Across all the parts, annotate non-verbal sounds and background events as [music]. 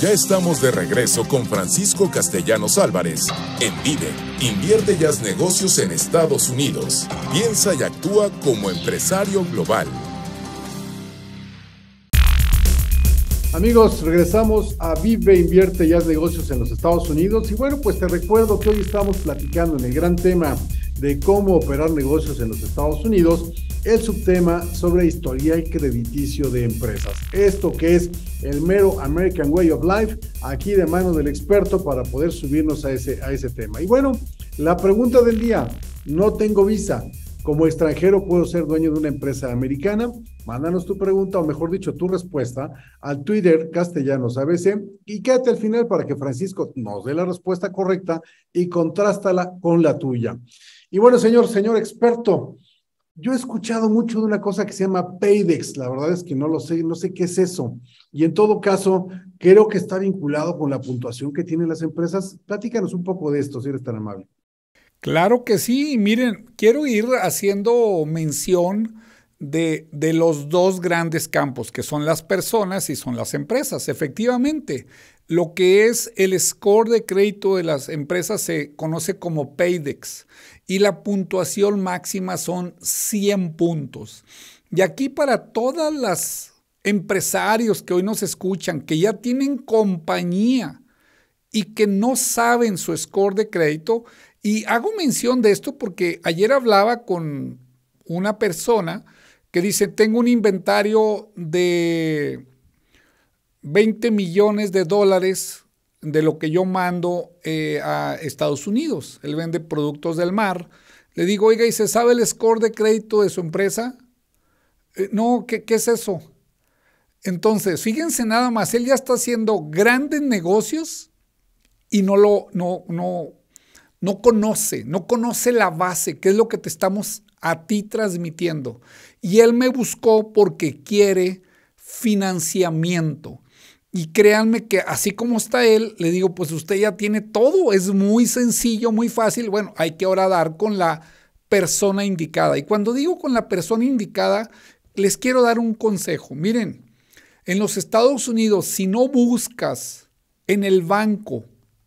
Ya estamos de regreso con Francisco Castellanos Álvarez en Vive. Invierte yas negocios en Estados Unidos. Piensa y actúa como empresario global. Amigos, regresamos a Vive, Invierte y Haz Negocios en los Estados Unidos. Y bueno, pues te recuerdo que hoy estamos platicando en el gran tema de cómo operar negocios en los Estados Unidos el subtema sobre historia y crediticio de empresas. Esto que es el mero American Way of Life, aquí de mano del experto para poder subirnos a ese, a ese tema. Y bueno, la pregunta del día, no tengo visa. Como extranjero puedo ser dueño de una empresa americana. Mándanos tu pregunta, o mejor dicho, tu respuesta al Twitter Castellanos ABC y quédate al final para que Francisco nos dé la respuesta correcta y contrástala con la tuya. Y bueno, señor, señor experto, yo he escuchado mucho de una cosa que se llama Paydex, la verdad es que no lo sé, no sé qué es eso. Y en todo caso, creo que está vinculado con la puntuación que tienen las empresas. Platícanos un poco de esto, si eres tan amable. Claro que sí, miren, quiero ir haciendo mención de, de, los dos grandes campos, que son las personas y son las empresas. Efectivamente, lo que es el score de crédito de las empresas se conoce como Paydex y la puntuación máxima son 100 puntos. Y aquí para todas las empresarios que hoy nos escuchan, que ya tienen compañía y que no saben su score de crédito, y hago mención de esto porque ayer hablaba con una persona que dice, tengo un inventario de 20 millones de dólares de lo que yo mando eh, a Estados Unidos. Él vende productos del mar. Le digo, oiga, ¿y se sabe el score de crédito de su empresa? Eh, no, ¿qué, es eso? Entonces, fíjense nada más, él ya está haciendo grandes negocios y no lo, no, no, no conoce, no conoce la base, qué es lo que te estamos a ti transmitiendo. Y él me buscó porque quiere financiamiento. Y créanme que así como está él, le digo, pues usted ya tiene todo, es muy sencillo, muy fácil. Bueno, hay que ahora dar con la persona indicada. Y cuando digo con la persona indicada, les quiero dar un consejo. Miren, en los Estados Unidos, si no buscas en el banco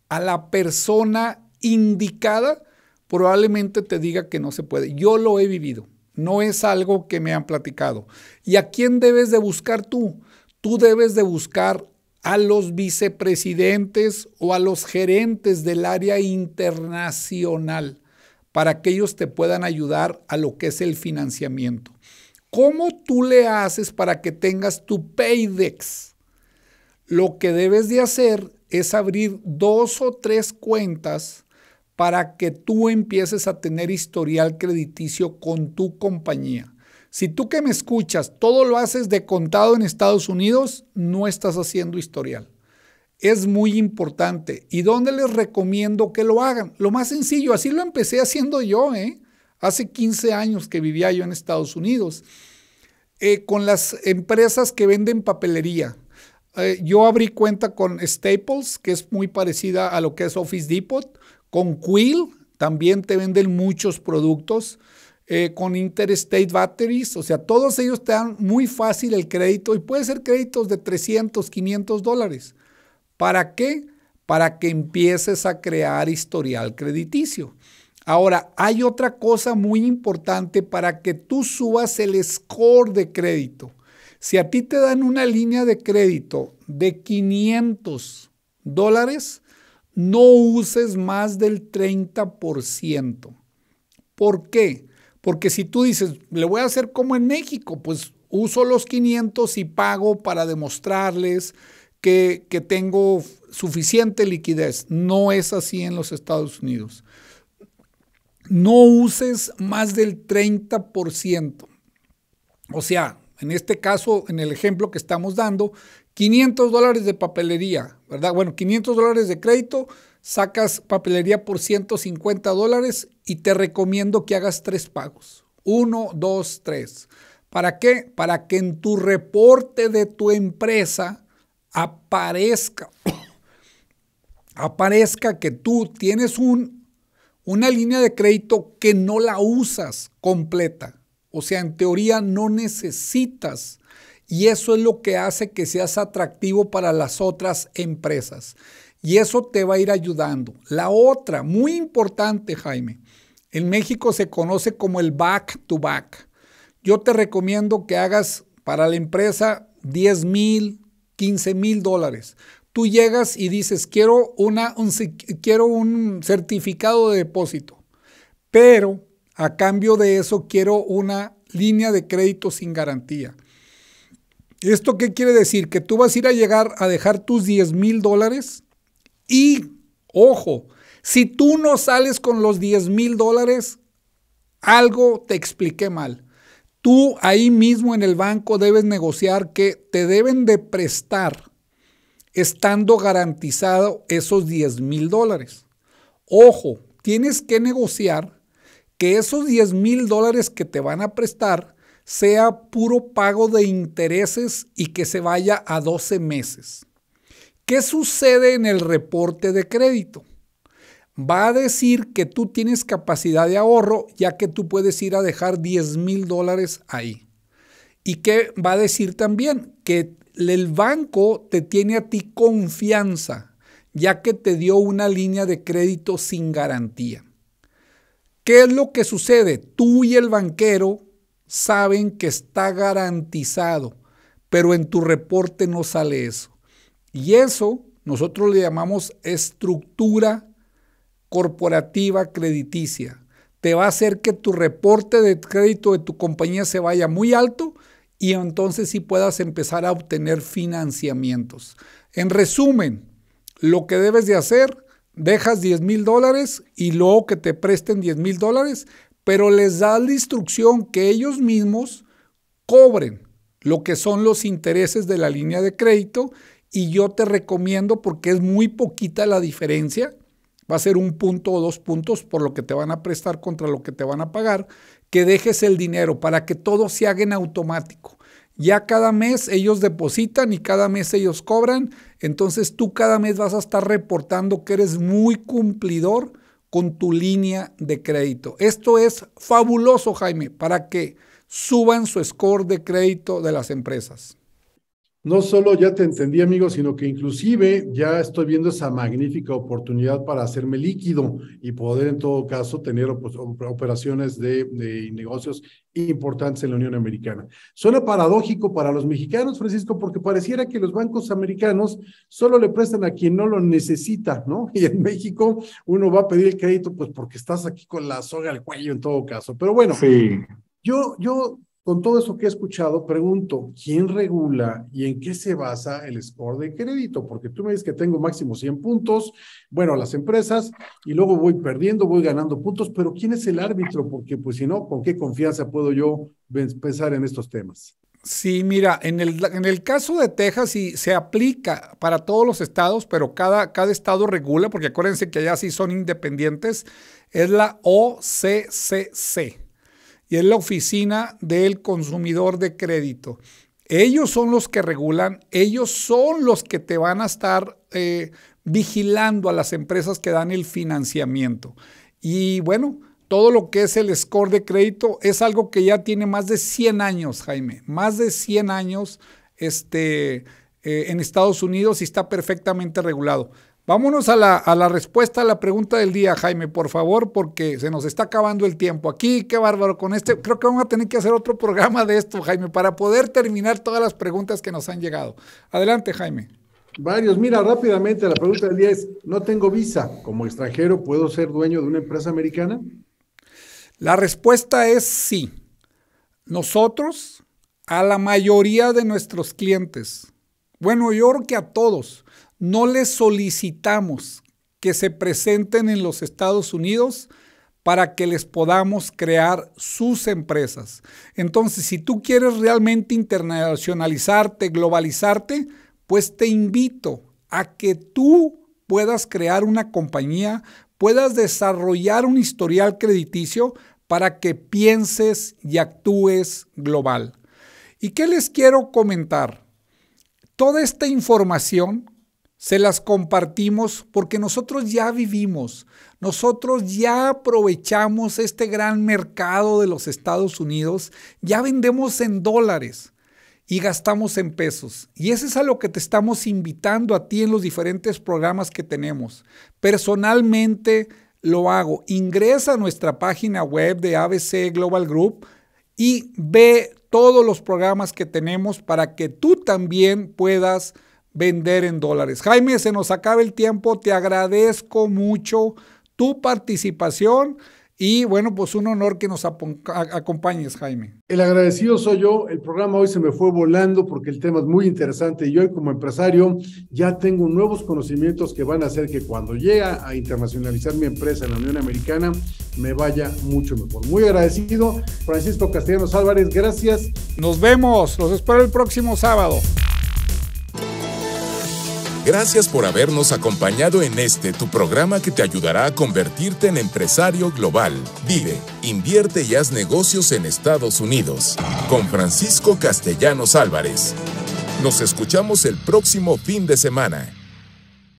a la persona indicada, probablemente te diga que no se puede. Yo lo he vivido, no es algo que me han platicado. ¿Y a quién debes de buscar tú? Tú debes de buscar a los vicepresidentes o a los gerentes del área internacional para que ellos te puedan ayudar a lo que es el financiamiento. ¿Cómo tú le haces para que tengas tu Paydex? Lo que debes de hacer es abrir dos o tres cuentas para que tú empieces a tener historial crediticio con tu compañía. Si tú que me escuchas todo lo haces de contado en Estados Unidos, no estás haciendo historial. Es muy importante. ¿Y dónde les recomiendo que lo hagan? Lo más sencillo, así lo empecé haciendo yo, ¿eh? Hace 15 años que vivía yo en Estados Unidos, eh, con las empresas que venden papelería. Eh, yo abrí cuenta con Staples, que es muy parecida a lo que es Office Depot, con Quill, también te venden muchos productos. Eh, con Interstate Batteries, o sea, todos ellos te dan muy fácil el crédito y puede ser créditos de 300, 500 dólares. ¿Para qué? Para que empieces a crear historial crediticio. Ahora, hay otra cosa muy importante para que tú subas el score de crédito. Si a ti te dan una línea de crédito de 500 dólares, no uses más del 30%. ¿Por qué? Porque si tú dices, le voy a hacer como en México, pues uso los 500 y pago para demostrarles que, tengo suficiente liquidez. No es así en los Estados Unidos. No uses más del 30%. O sea, en este caso, en el ejemplo que estamos dando, 500 dólares de papelería, ¿verdad? Bueno, 500 dólares de crédito, sacas papelería por 150 dólares y te recomiendo que hagas tres pagos. Uno, dos, tres. ¿Para qué? Para que en tu reporte de tu empresa aparezca, [coughs] aparezca que tú tienes un, una línea de crédito que no la usas completa. O sea, en teoría no necesitas. Y eso es lo que hace que seas atractivo para las otras empresas y eso te va a ir ayudando. La otra, muy importante, Jaime, en México se conoce como el back to back. Yo te recomiendo que hagas para la empresa 10 mil, 15 mil dólares. Tú llegas y dices, quiero, una, quiero un certificado de depósito, pero a cambio de eso quiero una línea de crédito sin garantía. ¿Esto qué quiere decir? Que tú vas a ir a llegar a dejar tus 10 mil dólares y, ojo, si tú no sales con los 10 mil dólares, algo te expliqué mal. Tú ahí mismo en el banco debes negociar que te deben de prestar estando garantizado esos 10 mil dólares. Ojo, tienes que negociar que esos 10 mil dólares que te van a prestar sea puro pago de intereses y que se vaya a 12 meses. ¿Qué sucede en el reporte de crédito? Va a decir que tú tienes capacidad de ahorro ya que tú puedes ir a dejar 10 mil dólares ahí. ¿Y qué va a decir también? Que el banco te tiene a ti confianza ya que te dio una línea de crédito sin garantía. ¿Qué es lo que sucede? Tú y el banquero saben que está garantizado, pero en tu reporte no sale eso. Y eso nosotros le llamamos estructura corporativa crediticia. Te va a hacer que tu reporte de crédito de tu compañía se vaya muy alto y entonces sí puedas empezar a obtener financiamientos. En resumen, lo que debes de hacer, dejas 10 mil dólares y luego que te presten 10 mil dólares, pero les das la instrucción que ellos mismos cobren lo que son los intereses de la línea de crédito y yo te recomiendo porque es muy poquita la diferencia, va a ser un punto o dos puntos por lo que te van a prestar contra lo que te van a pagar, que dejes el dinero para que todo se haga en automático. Ya cada mes ellos depositan y cada mes ellos cobran, entonces tú cada mes vas a estar reportando que eres muy cumplidor con tu línea de crédito. Esto es fabuloso, Jaime, para que suban su score de crédito de las empresas no solo ya te entendí, amigo, sino que inclusive ya estoy viendo esa magnífica oportunidad para hacerme líquido y poder en todo caso tener operaciones de, negocios importantes en la Unión Americana. Suena paradójico para los mexicanos, Francisco, porque pareciera que los bancos americanos solo le prestan a quien no lo necesita, ¿no? [laughs] Y en México uno va a pedir el crédito pues porque estás aquí con la soga al cuello en todo caso. Pero bueno, sí. yo, yo con todo eso que he escuchado, pregunto, ¿quién regula y en qué se basa el score de crédito? Porque tú me dices que tengo máximo 100 puntos, bueno, las empresas, y luego voy perdiendo, voy ganando puntos, pero ¿quién es el árbitro? Porque pues si no, ¿con qué confianza puedo yo pensar en estos temas? Sí, mira, en el, en el, caso de Texas y se aplica para todos los estados, pero cada, cada estado regula, porque acuérdense que allá sí son independientes, es la OCCC y es la Oficina del Consumidor de Crédito. Ellos son los que regulan, ellos son los que te van a estar eh, vigilando a las empresas que dan el financiamiento. Y bueno, todo lo que es el score de crédito es algo que ya tiene más de 100 años, Jaime, más de 100 años este, eh, en Estados Unidos y está perfectamente regulado. Vámonos a la, respuesta a la pregunta del día, Jaime, por favor, porque se nos está acabando el tiempo aquí. Qué bárbaro con este. Creo que vamos a tener que hacer otro programa de esto, Jaime, para poder terminar todas las preguntas que nos han llegado. Adelante, Jaime. Varios. Mira, rápidamente, la pregunta del día es, ¿no tengo visa? ¿Como extranjero puedo ser dueño de una empresa americana? La respuesta es sí. Nosotros, a la mayoría de nuestros clientes, bueno, yo creo que a todos, no les solicitamos que se presenten en los Estados Unidos para que les podamos crear sus empresas. Entonces, si tú quieres realmente internacionalizarte, globalizarte, pues te invito a que tú puedas crear una compañía, puedas desarrollar un historial crediticio para que pienses y actúes global. ¿Y qué les quiero comentar? Toda esta información se las compartimos porque nosotros ya vivimos, nosotros ya aprovechamos este gran mercado de los Estados Unidos, ya vendemos en dólares y gastamos en pesos. Y eso es a lo que te estamos invitando a ti en los diferentes programas que tenemos. Personalmente lo hago. Ingresa a nuestra página web de ABC Global Group y ve todos los programas que tenemos para que tú también puedas vender en dólares. Jaime, se nos acaba el tiempo, te agradezco mucho tu participación. Y bueno, pues un honor que nos acompañes, Jaime. El agradecido soy yo. El programa hoy se me fue volando porque el tema es muy interesante y hoy como empresario ya tengo nuevos conocimientos que van a hacer que cuando llegue a internacionalizar mi empresa en la Unión Americana me vaya mucho mejor. Muy agradecido, Francisco Castellanos Álvarez, gracias. Nos vemos, los espero el próximo sábado. Gracias por habernos acompañado en este tu programa que te ayudará a convertirte en empresario global. Vive, invierte y haz negocios en Estados Unidos. Con Francisco Castellanos Álvarez. Nos escuchamos el próximo fin de semana.